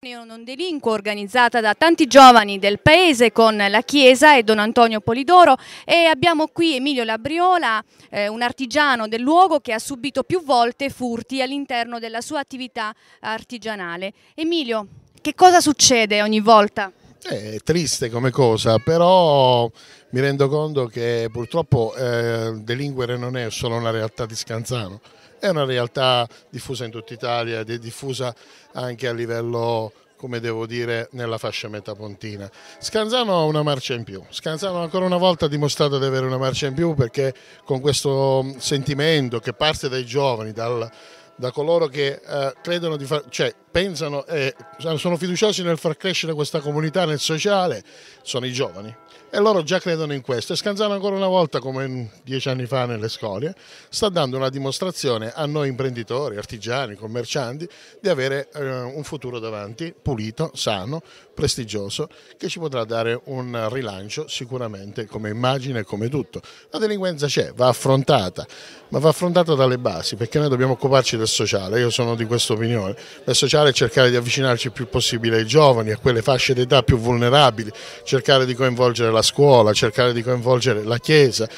Non delinquo organizzata da tanti giovani del paese con la Chiesa e Don Antonio Polidoro e abbiamo qui Emilio Labriola, eh, un artigiano del luogo che ha subito più volte furti all'interno della sua attività artigianale. Emilio, che cosa succede ogni volta? Eh, è triste come cosa, però mi rendo conto che purtroppo eh, delinquere non è solo una realtà di Scanzano, è una realtà diffusa in tutta Italia ed è diffusa anche a livello come devo dire, nella fascia metapontina. Scanzano ha una marcia in più, Scanzano ancora una volta ha dimostrato di avere una marcia in più perché con questo mm, sentimento che parte dai giovani, dal, da coloro che eh, credono di fare, cioè pensano e eh, sono fiduciosi nel far crescere questa comunità nel sociale sono i giovani e loro già credono in questo e Scanzano ancora una volta come dieci anni fa nelle scuole sta dando una dimostrazione a noi imprenditori, artigiani, commercianti di avere eh, un futuro davanti pulito, sano, prestigioso che ci potrà dare un rilancio sicuramente come immagine e come tutto. La delinquenza c'è, va affrontata ma va affrontata dalle basi perché noi dobbiamo occuparci del sociale, io sono di questa opinione, del sociale lasciare è cercare di avvicinarci il più possibile ai giovani, a quelle fasce d'età più vulnerabili, cercare di coinvolgere la scuola, cercare di coinvolgere la Chiesa,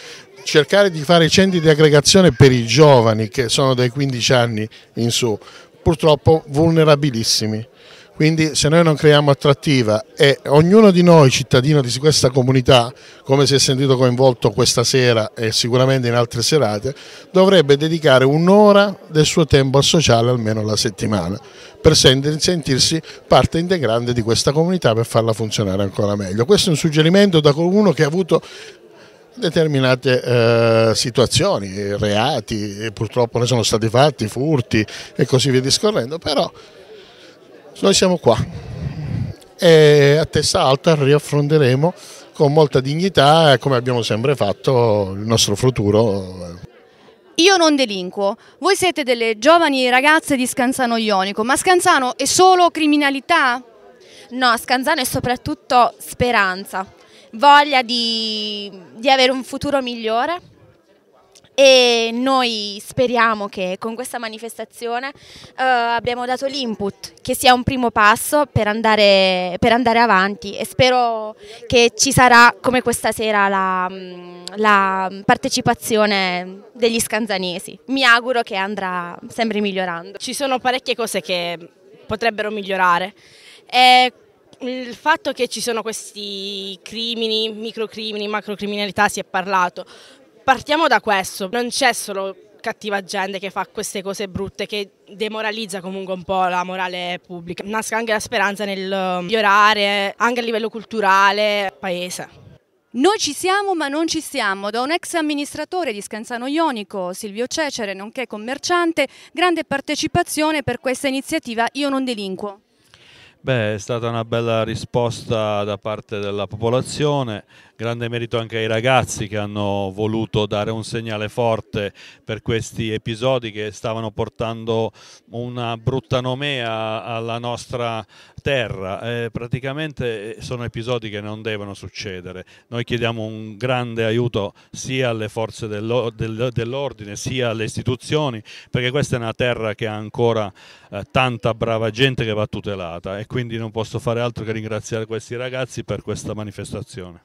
cercare di fare centri di aggregazione per i giovani che sono dai 15 anni in su, purtroppo vulnerabilissimi. Quindi se noi non creiamo attrattiva e ognuno di noi cittadino di questa comunità, come si è sentito coinvolto questa sera e sicuramente in altre serate, dovrebbe dedicare un'ora del suo tempo al sociale almeno la settimana per sentirsi parte integrante di questa comunità per farla funzionare ancora meglio. Questo è un suggerimento da qualcuno che ha avuto determinate eh, situazioni, reati, e purtroppo ne sono stati fatti, furti e così via discorrendo, però noi siamo qua e a testa alta riaffronteremo con molta dignità, come abbiamo sempre fatto, il nostro futuro. Io non delinquo, voi siete delle giovani ragazze di Scanzano Ionico, ma Scanzano è solo criminalità? No, Scanzano è soprattutto speranza, voglia di, di avere un futuro migliore e noi speriamo che con questa manifestazione eh, abbiamo dato l'input che sia un primo passo per andare, per andare, avanti e spero che ci sarà come questa sera la, mm, la partecipazione degli scanzanesi. Mi auguro che andrà sempre migliorando. Ci sono parecchie cose che potrebbero migliorare. E il fatto che ci sono questi crimini, microcrimini, macrocriminalità si è parlato, Partiamo da questo, non c'è solo cattiva gente che fa queste cose brutte, che demoralizza comunque un po' la morale pubblica. Nasca anche la speranza nel um, migliorare, anche a livello culturale, paese. Noi ci siamo ma non ci siamo, da un ex amministratore di Scanzano Ionico, Silvio Cecere, nonché commerciante, grande partecipazione per questa iniziativa Io non delinquo. Beh, è stata una bella risposta da parte della popolazione, grande merito anche ai ragazzi che hanno voluto dare un segnale forte per questi episodi che stavano portando una brutta nomea alla nostra terra. Eh, praticamente eh, sono episodi che non devono succedere. Noi chiediamo un grande aiuto sia alle forze dell'ordine sia alle istituzioni perché questa è una terra che ha ancora eh, tanta brava gente che va tutelata quindi non posso fare altro che ringraziare questi ragazzi per questa manifestazione.